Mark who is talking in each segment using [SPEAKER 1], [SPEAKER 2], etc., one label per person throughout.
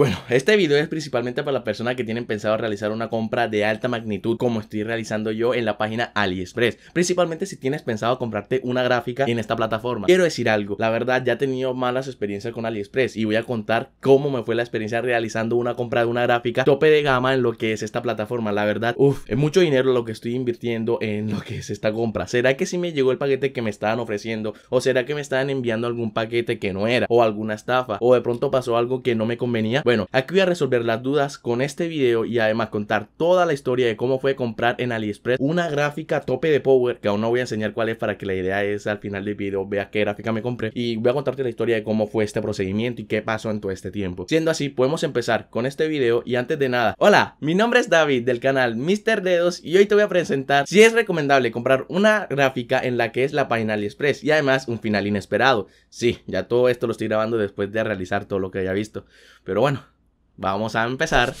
[SPEAKER 1] Bueno, este video es principalmente para las personas que tienen pensado realizar una compra de alta magnitud como estoy realizando yo en la página AliExpress. Principalmente si tienes pensado comprarte una gráfica en esta plataforma. Quiero decir algo, la verdad ya he tenido malas experiencias con AliExpress y voy a contar cómo me fue la experiencia realizando una compra de una gráfica tope de gama en lo que es esta plataforma. La verdad, uff, es mucho dinero lo que estoy invirtiendo en lo que es esta compra. ¿Será que si sí me llegó el paquete que me estaban ofreciendo? ¿O será que me estaban enviando algún paquete que no era? ¿O alguna estafa? ¿O de pronto pasó algo que no me convenía? Bueno, aquí voy a resolver las dudas con este video y además contar toda la historia de cómo fue comprar en AliExpress una gráfica tope de power, que aún no voy a enseñar cuál es para que la idea es al final del video Vea qué gráfica me compré y voy a contarte la historia de cómo fue este procedimiento y qué pasó en todo este tiempo. Siendo así, podemos empezar con este video y antes de nada, hola, mi nombre es David del canal Mr. Dedos y hoy te voy a presentar si es recomendable comprar una gráfica en la que es la página AliExpress y además un final inesperado. Sí, ya todo esto lo estoy grabando después de realizar todo lo que haya visto, pero bueno, Vamos a empezar.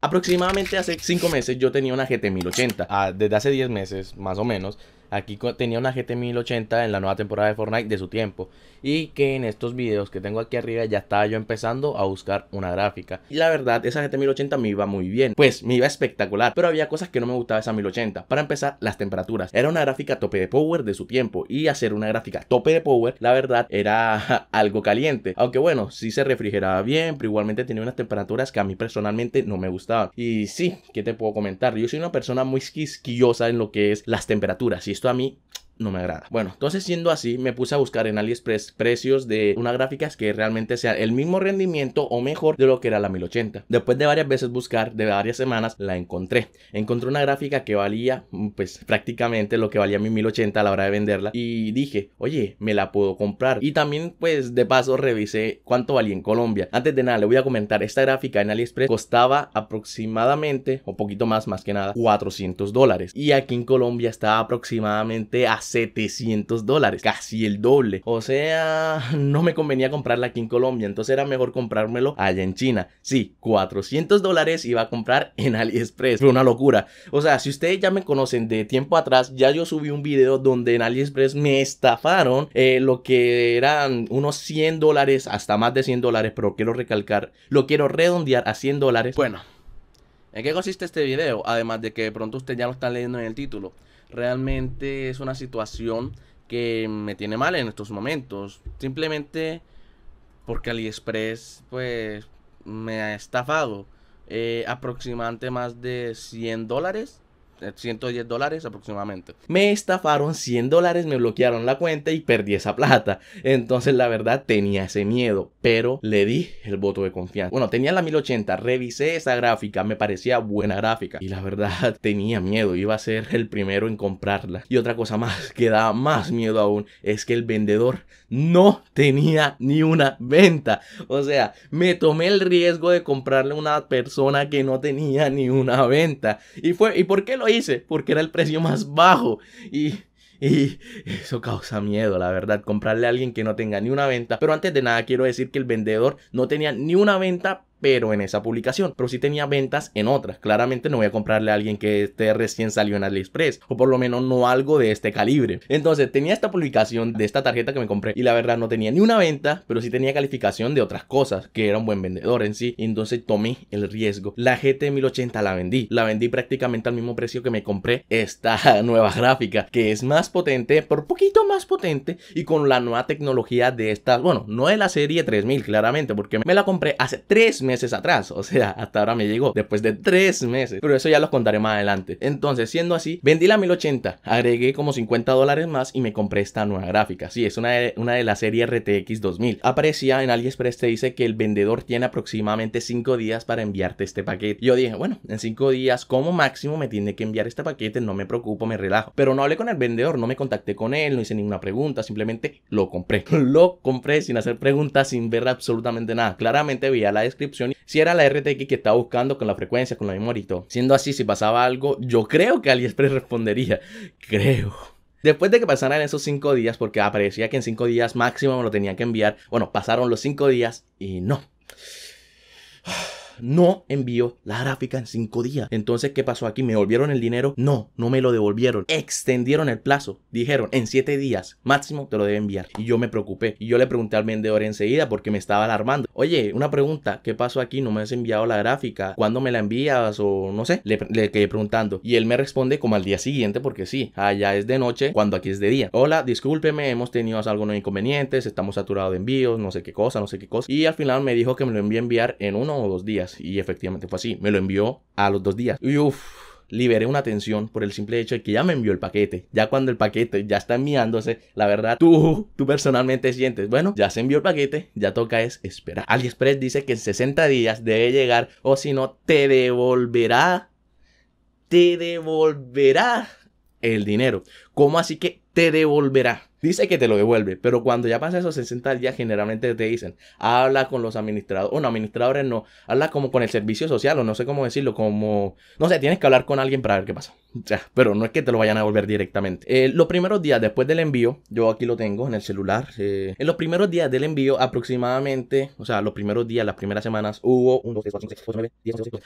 [SPEAKER 1] Aproximadamente hace 5 meses yo tenía una GT 1080. Ah, desde hace 10 meses, más o menos, Aquí tenía una GT 1080 en la nueva temporada de Fortnite de su tiempo. Y que en estos videos que tengo aquí arriba ya estaba yo empezando a buscar una gráfica. Y la verdad, esa GT 1080 me iba muy bien. Pues me iba espectacular. Pero había cosas que no me gustaba esa 1080. Para empezar, las temperaturas. Era una gráfica tope de power de su tiempo. Y hacer una gráfica tope de power, la verdad, era algo caliente. Aunque bueno, sí se refrigeraba bien, pero igualmente tenía unas temperaturas que a mí personalmente no me gustaban. Y sí, ¿qué te puedo comentar? Yo soy una persona muy quisquillosa en lo que es las temperaturas. Y 人はみ、no me agrada. Bueno, entonces siendo así, me puse a buscar en AliExpress precios de una gráfica que realmente sea el mismo rendimiento o mejor de lo que era la 1080. Después de varias veces buscar, de varias semanas, la encontré. Encontré una gráfica que valía, mm, pues prácticamente lo que valía mi 1080 a la hora de venderla. Y dije, oye, me la puedo comprar. Y también, pues de paso, revisé cuánto valía en Colombia. Antes de nada, le voy a comentar, esta gráfica en AliExpress costaba aproximadamente, o poquito más, más que nada, 400 dólares. Y aquí en Colombia está aproximadamente a 700 dólares, casi el doble. O sea, no me convenía comprarla aquí en Colombia, entonces era mejor comprármelo allá en China. Sí, 400 dólares iba a comprar en AliExpress. Fue una locura. O sea, si ustedes ya me conocen de tiempo atrás, ya yo subí un video donde en AliExpress me estafaron eh, lo que eran unos 100 dólares, hasta más de 100 dólares, pero quiero recalcar, lo quiero redondear a 100 dólares. Bueno. ¿En qué consiste este video? Además de que de pronto usted ya lo están leyendo en el título realmente es una situación que me tiene mal en estos momentos. Simplemente porque AliExpress pues me ha estafado eh, aproximadamente más de 100 dólares 110 dólares aproximadamente. Me estafaron 100 dólares, me bloquearon la cuenta y perdí esa plata. Entonces la verdad tenía ese miedo, pero le di el voto de confianza. Bueno, tenía la 1080, revisé esa gráfica, me parecía buena gráfica y la verdad tenía miedo, iba a ser el primero en comprarla. Y otra cosa más que daba más miedo aún es que el vendedor no tenía ni una venta. O sea, me tomé el riesgo de comprarle a una persona que no tenía ni una venta. Y fue, ¿y por qué lo porque era el precio más bajo y... Y eso causa miedo, la verdad, comprarle a alguien que no tenga ni una venta. Pero antes de nada, quiero decir que el vendedor no tenía ni una venta pero en esa publicación, pero sí tenía ventas en otras. Claramente no voy a comprarle a alguien que esté recién salió en AliExpress, o por lo menos no algo de este calibre. Entonces tenía esta publicación de esta tarjeta que me compré y la verdad no tenía ni una venta, pero sí tenía calificación de otras cosas, que era un buen vendedor en sí. Entonces tomé el riesgo. La GT 1080 la vendí, la vendí prácticamente al mismo precio que me compré esta nueva gráfica, que es más potente, por poquito más potente y con la nueva tecnología de esta, bueno, no de la serie 3000 claramente, porque me la compré hace tres meses meses atrás. O sea, hasta ahora me llegó después de tres meses. Pero eso ya los contaré más adelante. Entonces, siendo así, vendí la 1080. Agregué como 50 dólares más y me compré esta nueva gráfica. Sí, es una de, una de la serie RTX 2000. Aparecía en AliExpress te dice que el vendedor tiene aproximadamente 5 días para enviarte este paquete. Yo dije, bueno, en cinco días como máximo me tiene que enviar este paquete, no me preocupo, me relajo. Pero no hablé con el vendedor, no me contacté con él, no hice ninguna pregunta, simplemente lo compré. lo compré sin hacer preguntas, sin ver absolutamente nada. Claramente veía la descripción si era la RTX que estaba buscando con la frecuencia, con la memoria y todo. Siendo así, si pasaba algo, yo creo que AliExpress respondería. Creo. Después de que pasaran esos 5 días, porque aparecía que en 5 días máximo me lo tenían que enviar, bueno, pasaron los 5 días y no no envió la gráfica en cinco días. Entonces, ¿qué pasó aquí? ¿Me volvieron el dinero? No, no me lo devolvieron. Extendieron el plazo. Dijeron, en siete días máximo te lo debe enviar. Y yo me preocupé. Y yo le pregunté al vendedor enseguida porque me estaba alarmando. Oye, una pregunta, ¿qué pasó aquí? No me has enviado la gráfica. ¿Cuándo me la envías? O no sé. Le, quedé preguntando. Y él me responde como al día siguiente porque sí, allá es de noche cuando aquí es de día. Hola, discúlpeme, hemos tenido algunos inconvenientes, estamos saturados de envíos, no sé qué cosa, no sé qué cosa. Y al final me dijo que me lo envía a enviar en uno o dos días. Y efectivamente fue así. Me lo envió a los dos días. Y uff, liberé una tensión por el simple hecho de que ya me envió el paquete. Ya cuando el paquete ya está enviándose, la verdad, tú, tú personalmente sientes, bueno, ya se envió el paquete, ya toca es esperar. AliExpress dice que en 60 días debe llegar o si no, te devolverá, te devolverá el dinero. ¿Cómo así que te devolverá? dice que te lo devuelve, pero cuando ya pasa esos 60 días, generalmente te dicen, habla con los administradores, o no, administradores no, habla como con el servicio social, o no sé cómo decirlo, como, no sé, tienes que hablar con alguien para ver qué pasa. O sea, pero no es que te lo vayan a devolver directamente. Eh, los primeros días después del envío, yo aquí lo tengo en el celular, eh, en los primeros días del envío aproximadamente, o sea, los primeros días, las primeras semanas, hubo un,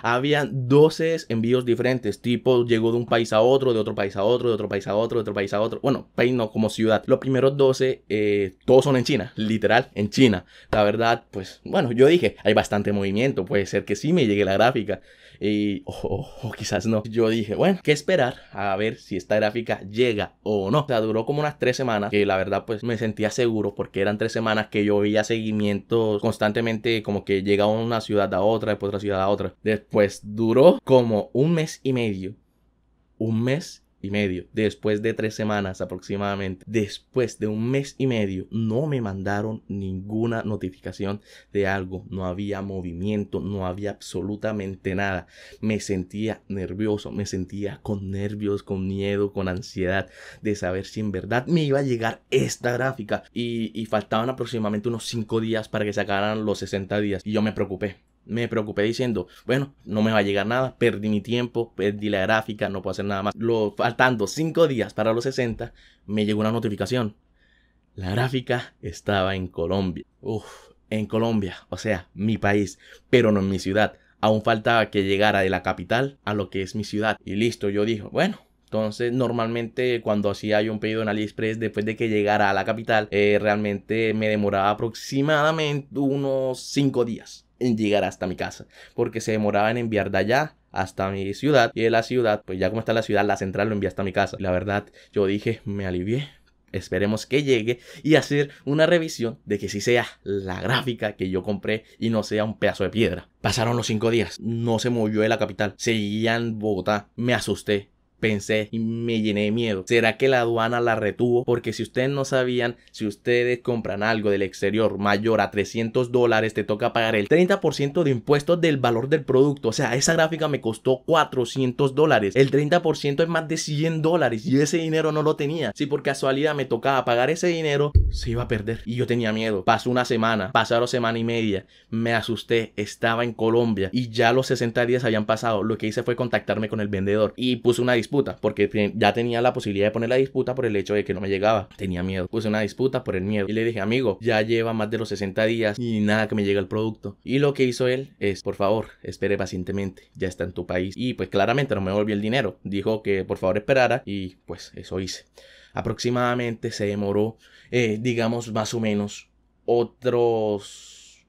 [SPEAKER 1] habían 12 envíos diferentes, tipo llegó de un país a otro, de otro país a otro, de otro país a otro, de otro país a otro, bueno, país no, como ciudad. Los primeros 12, eh, todos son en China, literal, en China. La verdad, pues bueno, yo dije, hay bastante movimiento, puede ser que sí me llegue la gráfica. Y o quizás no. Yo dije, bueno, que esperar a ver si esta gráfica llega o no. O sea, duró como unas tres semanas, que la verdad pues me sentía seguro porque eran tres semanas que yo veía seguimientos constantemente, como que llegaba una ciudad a otra, después otra ciudad a otra. Después duró como un mes y medio. Un mes y medio, después de tres semanas aproximadamente, después de un mes y medio, no me mandaron ninguna notificación de algo, no había movimiento, no había absolutamente nada. Me sentía nervioso, me sentía con nervios, con miedo, con ansiedad de saber si en verdad me iba a llegar esta gráfica y, faltaban aproximadamente unos cinco días para que sacaran los 60 días y yo me preocupé me preocupé diciendo, bueno, no me va a llegar nada, perdí mi tiempo, perdí la gráfica, no puedo hacer nada más. Lo, faltando 5 días para los 60, me llegó una notificación. La gráfica estaba en Colombia. Uf, en Colombia, o sea, mi país, pero no en mi ciudad. Aún faltaba que llegara de la capital a lo que es mi ciudad. Y listo, yo dije, bueno, entonces, normalmente cuando hacía yo un pedido en AliExpress, después de que llegara a la capital, eh, realmente me demoraba aproximadamente unos 5 días en llegar hasta mi casa, porque se demoraba en enviar de allá hasta mi ciudad y de la ciudad, pues ya como está la ciudad, la central lo envía hasta mi casa. La verdad, yo dije, me alivié. Esperemos que llegue y hacer una revisión de que sí sea la gráfica que yo compré y no sea un pedazo de piedra. Pasaron los cinco días, no se movió de la capital, seguían en Bogotá, me asusté, pensé y me llené de miedo. ¿Será que la aduana la retuvo? Porque si ustedes no sabían, si ustedes compran algo del exterior mayor a 300 dólares, te toca pagar el 30% de impuestos del valor del producto. O sea, esa gráfica me costó 400 dólares. El 30% es más de 100 dólares y ese dinero no lo tenía. Si por casualidad me tocaba pagar ese dinero, se iba a perder. Y yo tenía miedo. Pasó una semana, pasaron semana y media. Me asusté, estaba en Colombia y ya los 60 días habían pasado. Lo que hice fue contactarme con el vendedor y puse una porque ya tenía la posibilidad de poner la disputa por el hecho de que no me llegaba. Tenía miedo. Puse una disputa por el miedo. Y le dije, amigo, ya lleva más de los 60 días y nada que me llega el producto. Y lo que hizo él es, por favor, espere pacientemente, ya está en tu país. Y pues claramente no me volvió el dinero. Dijo que por favor esperara y pues eso hice. Aproximadamente se demoró, eh, digamos, más o menos otros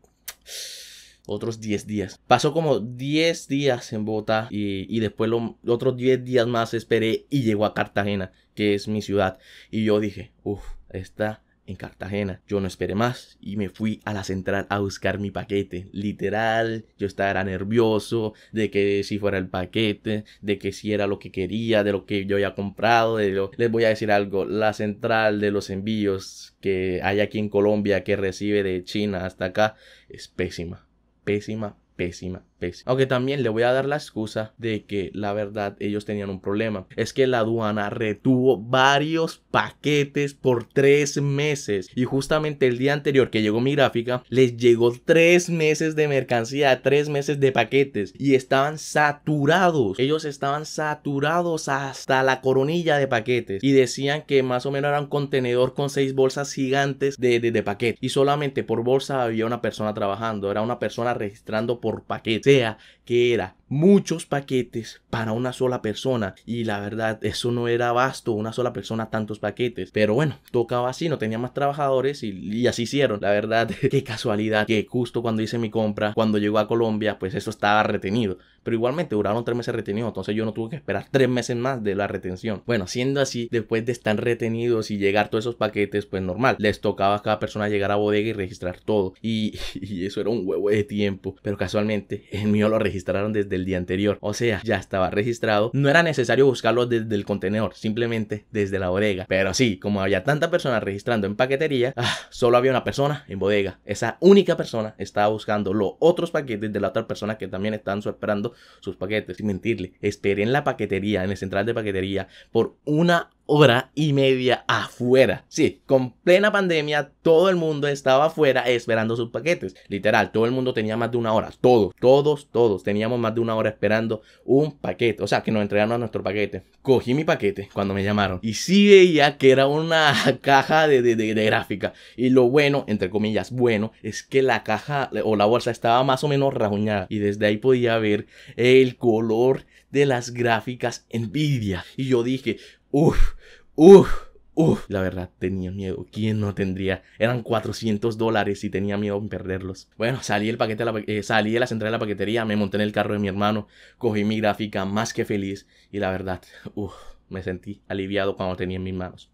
[SPEAKER 1] otros 10 días. Pasó como 10 días en Bogotá y, y después los otros 10 días más esperé y llegó a Cartagena, que es mi ciudad. Y yo dije, uff, está en Cartagena. Yo no esperé más y me fui a la central a buscar mi paquete. Literal, yo estaba nervioso de que si fuera el paquete, de que si era lo que quería, de lo que yo había comprado. De Les voy a decir algo, la central de los envíos que hay aquí en Colombia que recibe de China hasta acá es pésima pésima, pésima, aunque también le voy a dar la excusa de que la verdad ellos tenían un problema. Es que la aduana retuvo varios paquetes por tres meses. Y justamente el día anterior que llegó mi gráfica, les llegó tres meses de mercancía, tres meses de paquetes. Y estaban saturados. Ellos estaban saturados hasta la coronilla de paquetes. Y decían que más o menos era un contenedor con seis bolsas gigantes de, de, Y solamente por bolsa había una persona trabajando. Era una persona registrando por paquetes sea que era muchos paquetes para una sola persona y la verdad eso no era vasto una sola persona tantos paquetes pero bueno tocaba así no tenía más trabajadores y, así hicieron la verdad qué casualidad que justo cuando hice mi compra cuando llegó a Colombia pues eso estaba retenido pero igualmente duraron tres meses Retenido entonces yo no tuve que esperar tres meses más de la retención bueno siendo así después de estar retenidos y llegar todos esos paquetes pues normal les tocaba a cada persona llegar a bodega y registrar todo y, y eso era un huevo de tiempo pero casualmente el mío lo registraron desde el día anterior. O sea, ya estaba registrado. No era necesario buscarlo desde el contenedor, simplemente desde la bodega. Pero sí, como había tanta persona registrando en paquetería, ah, solo había una persona en bodega. Esa única persona estaba buscando los otros paquetes de la otra persona que también estaban esperando sus paquetes. Sin mentirle, esperé en la paquetería, en el central de paquetería, por una hora y media afuera. Sí, con plena pandemia, todo el mundo estaba afuera esperando sus paquetes. Literal, todo el mundo tenía más de una hora. Todos, todos, todos teníamos más de una hora esperando un paquete. O sea, que nos entregaron a nuestro paquete. Cogí mi paquete cuando me llamaron. Y sí veía que era una caja de, de, de, gráfica. Y lo bueno, entre comillas, bueno, es que la caja o la bolsa estaba más o menos rajuñada. Y desde ahí podía ver el color de las gráficas Envidia... Y yo dije, Uf, uf, uf. La verdad, tenía miedo. ¿Quién no tendría? Eran 400 dólares y tenía miedo en perderlos. Bueno, salí, el paquete de la, eh, salí de la central de la paquetería, me monté en el carro de mi hermano, cogí mi gráfica más que feliz y la verdad, uf, me sentí aliviado cuando tenía en mis manos.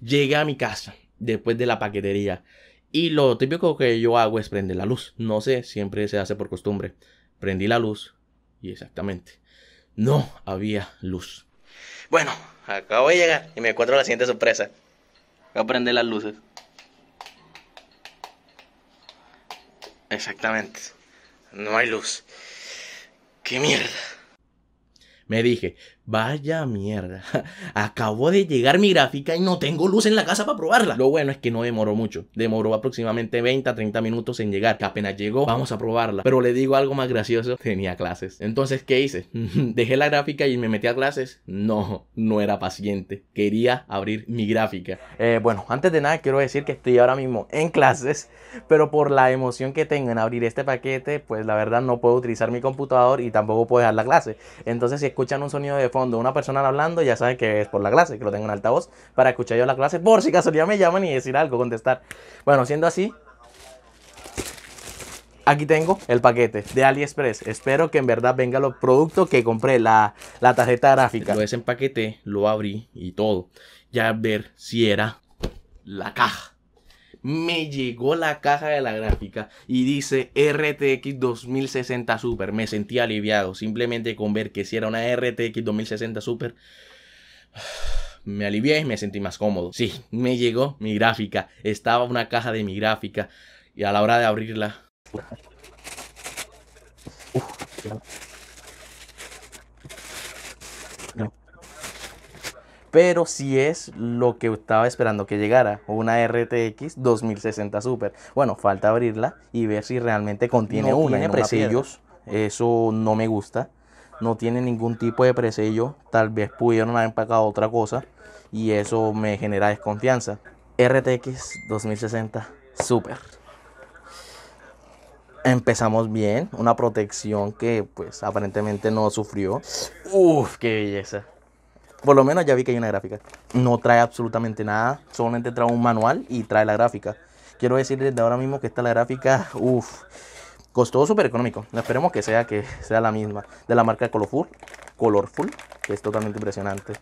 [SPEAKER 1] Llegué a mi casa después de la paquetería. Y lo típico que yo hago es prender la luz. No sé, siempre se hace por costumbre. Prendí la luz y exactamente. No había luz. Bueno, acabo de llegar y me encuentro la siguiente sorpresa. Voy a prender las luces. Exactamente. No hay luz. ¡Qué mierda! Me dije, Vaya mierda. Acabo de llegar mi gráfica y no tengo luz en la casa para probarla. Lo bueno es que no demoró mucho. Demoró aproximadamente 20 30 minutos en llegar. Que apenas llegó, vamos a probarla. Pero le digo algo más gracioso. Tenía clases. Entonces, ¿qué hice? ¿Dejé la gráfica y me metí a clases? No, no era paciente. Quería abrir mi gráfica. Eh, bueno, antes de nada quiero decir que estoy ahora mismo en clases. Pero por la emoción que tengo en abrir este paquete, pues la verdad no puedo utilizar mi computador y tampoco puedo dejar la clase. Entonces, si escuchan un sonido de fondo una persona hablando, ya sabe que es por la clase, que lo tengo en altavoz, para escuchar yo la clase, por si casualidad me llaman y decir algo, contestar. Bueno, siendo así, aquí tengo el paquete de AliExpress. Espero que en verdad venga los productos que compré, la, tarjeta gráfica. Lo desempaqueté, lo abrí y todo. Ya ver si era la caja me llegó la caja de la gráfica y dice RTX 2060 Super. Me sentí aliviado simplemente con ver que si era una RTX 2060 Super. Me alivié y me sentí más cómodo. Sí, me llegó mi gráfica. Estaba una caja de mi gráfica. Y a la hora de abrirla... pero sí es lo que estaba esperando que llegara, una RTX 2060 Super. Bueno, falta abrirla y ver si realmente contiene no una. Tiene presellos, eso no me gusta. No tiene ningún tipo de presello, tal vez pudieron haber empacado otra cosa y eso me genera desconfianza. RTX 2060 Super. Empezamos bien, una protección que pues aparentemente no sufrió. Uf, qué belleza. Por lo menos ya vi que hay una gráfica. No trae absolutamente nada, solamente trae un manual y trae la gráfica. Quiero decirles de ahora mismo que está la gráfica, uff, costó súper económico. Esperemos que sea que sea la misma de la marca Colorful, Colorful, que es totalmente impresionante.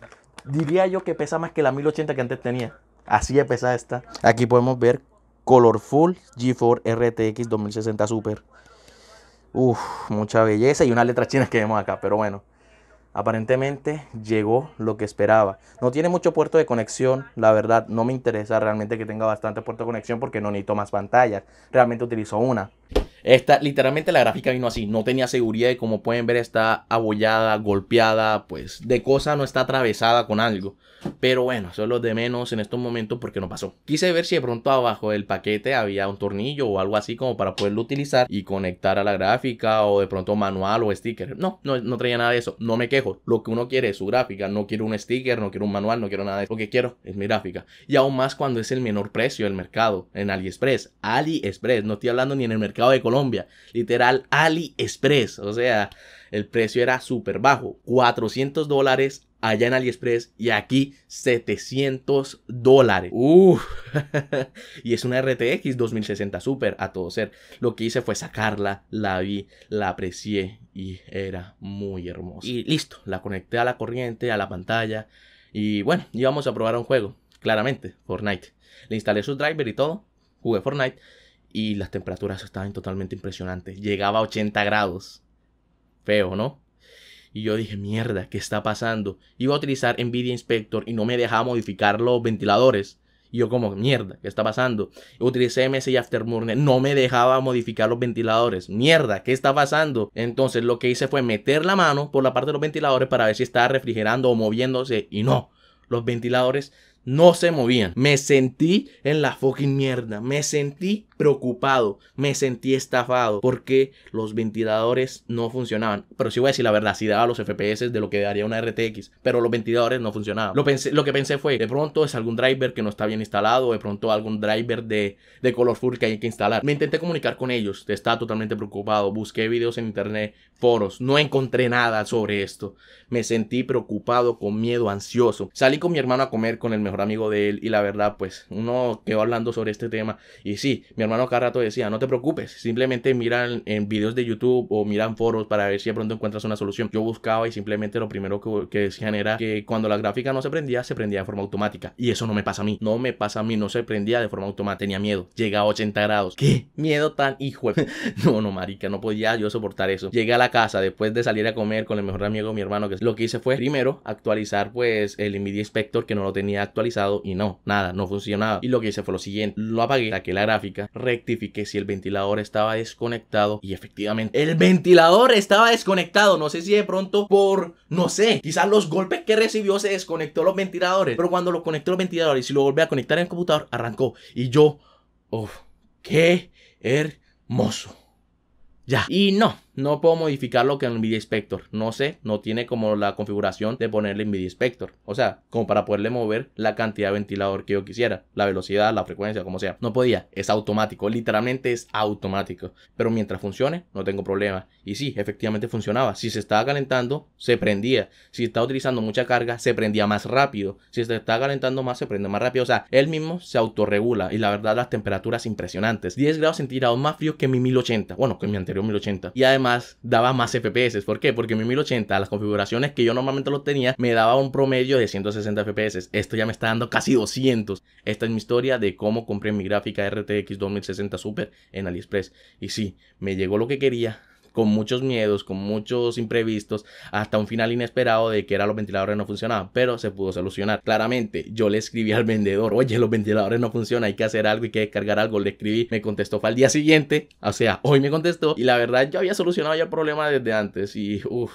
[SPEAKER 1] Diría yo que pesa más que la 1080 que antes tenía. Así de pesada está. Aquí podemos ver Colorful G4 RTX 2060 Super. Uff, mucha belleza y una letra china que vemos acá, pero bueno aparentemente llegó lo que esperaba. No tiene mucho puerto de conexión, la verdad no me interesa realmente que tenga bastante puerto de conexión porque no necesito más pantallas, realmente utilizo una. Esta, literalmente la gráfica vino así, no tenía seguridad y como pueden ver está abollada, golpeada, pues de cosa no está atravesada con algo. Pero bueno, solo los de menos en estos momentos porque no pasó. Quise ver si de pronto abajo del paquete había un tornillo o algo así como para poderlo utilizar y conectar a la gráfica o de pronto manual o sticker. No, no, traía nada de eso, no me quejo. Lo que uno quiere es su gráfica, no quiero un sticker, no quiero un manual, no quiero nada de eso. Lo que quiero es mi gráfica. Y aún más cuando es el menor precio del mercado en AliExpress. AliExpress, no estoy hablando ni en el mercado de color Colombia. Literal AliExpress. O sea, el precio era súper bajo. 400 dólares allá en AliExpress y aquí 700 dólares. y es una RTX 2060 Super a todo ser. Lo que hice fue sacarla, la vi, la aprecié y era muy hermosa. Y listo, la conecté a la corriente, a la pantalla y bueno, íbamos a probar un juego, claramente, Fortnite. Le instalé su driver y todo, jugué Fortnite y las temperaturas estaban totalmente impresionantes. Llegaba a 80 grados. Feo, ¿no? Y yo dije, mierda, ¿qué está pasando? Iba a utilizar NVIDIA Inspector y no me dejaba modificar los ventiladores. Y yo como, mierda, ¿qué está pasando? Utilicé MSI Afterburner, no me dejaba modificar los ventiladores. Mierda, ¿qué está pasando? Entonces lo que hice fue meter la mano por la parte de los ventiladores para ver si estaba refrigerando o moviéndose. Y no, los ventiladores no se movían. Me sentí en la fucking mierda. Me sentí preocupado. Me sentí estafado porque los ventiladores no funcionaban. Pero sí voy a decir la verdad, Si daba los FPS de lo que daría una RTX, pero los ventiladores no funcionaban. Lo, pensé, lo que pensé fue, de pronto es algún driver que no está bien instalado, de pronto algún driver de, de Colorful que hay que instalar. Me intenté comunicar con ellos, estaba totalmente preocupado, busqué videos en internet, foros, no encontré nada sobre esto. Me sentí preocupado, con miedo, ansioso. Salí con mi hermano a comer con el mejor amigo de él y la verdad, pues uno quedó hablando sobre este tema y sí, mi hermano cada rato decía, no te preocupes, simplemente miran en videos de YouTube o miran foros para ver si de pronto encuentras una solución. Yo buscaba y simplemente lo primero que, decían era que cuando la gráfica no se prendía, se prendía de forma automática y eso no me pasa a mí, no me pasa a mí, no se prendía de forma automática, tenía miedo, llega a 80 grados, qué miedo tan hijo. no, no, marica, no podía yo soportar eso. Llegué a la casa después de salir a comer con el mejor amigo mi hermano, que lo que hice fue primero actualizar pues el Nvidia Spector que no lo tenía actualizado y no, nada, no funcionaba. Y lo que hice fue lo siguiente, lo apagué, que la gráfica, rectifiqué si el ventilador estaba desconectado y efectivamente el ventilador estaba desconectado, no sé si de pronto por, no sé, quizás los golpes que recibió se desconectó los ventiladores, pero cuando lo conectó los ventiladores y si lo volví a conectar en el computador, arrancó y yo, uff, qué hermoso. Ya, y no, no puedo modificarlo que en NVIDIA Spector. No sé, no tiene como la configuración de ponerle MIDI Spector. O sea, como para poderle mover la cantidad de ventilador que yo quisiera. La velocidad, la frecuencia, como sea. No podía. Es automático. Literalmente es automático. Pero mientras funcione, no tengo problema. Y sí, efectivamente funcionaba. Si se estaba calentando, se prendía. Si estaba utilizando mucha carga, se prendía más rápido. Si se estaba calentando más, se prende más rápido. O sea, él mismo se autorregula. Y la verdad, las temperaturas impresionantes. 10 grados centígrados más frío que mi 1080. Bueno, que mi anterior 1080. Y además daba más FPS. ¿Por qué? Porque mi 1080, las configuraciones que yo normalmente lo tenía, me daba un promedio de 160 FPS. Esto ya me está dando casi 200. Esta es mi historia de cómo compré mi gráfica RTX 2060 Super en AliExpress. Y sí, me llegó lo que quería con muchos miedos, con muchos imprevistos, hasta un final inesperado de que era los ventiladores no funcionaban, pero se pudo solucionar. Claramente, yo le escribí al vendedor, oye, los ventiladores no funcionan, hay que hacer algo, hay que descargar algo, le escribí, me contestó fue al día siguiente, o sea, hoy me contestó y la verdad yo había solucionado ya el problema desde antes y uff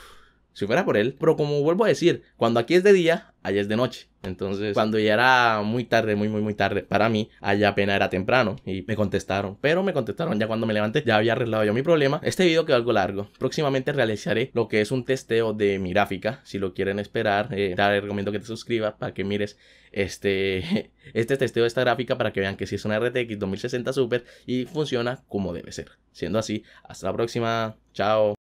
[SPEAKER 1] si fuera por él. Pero como vuelvo a decir, cuando aquí es de día, allá es de noche. Entonces, cuando ya era muy tarde, muy, muy, muy tarde para mí, allá apenas era temprano y me contestaron. Pero me contestaron ya cuando me levanté, ya había arreglado yo mi problema. Este video quedó algo largo. Próximamente realizaré lo que es un testeo de mi gráfica. Si lo quieren esperar, eh, te recomiendo que te suscribas para que mires este, este testeo de esta gráfica para que vean que si es una RTX 2060 Super y funciona como debe ser. Siendo así, hasta la próxima. Chao.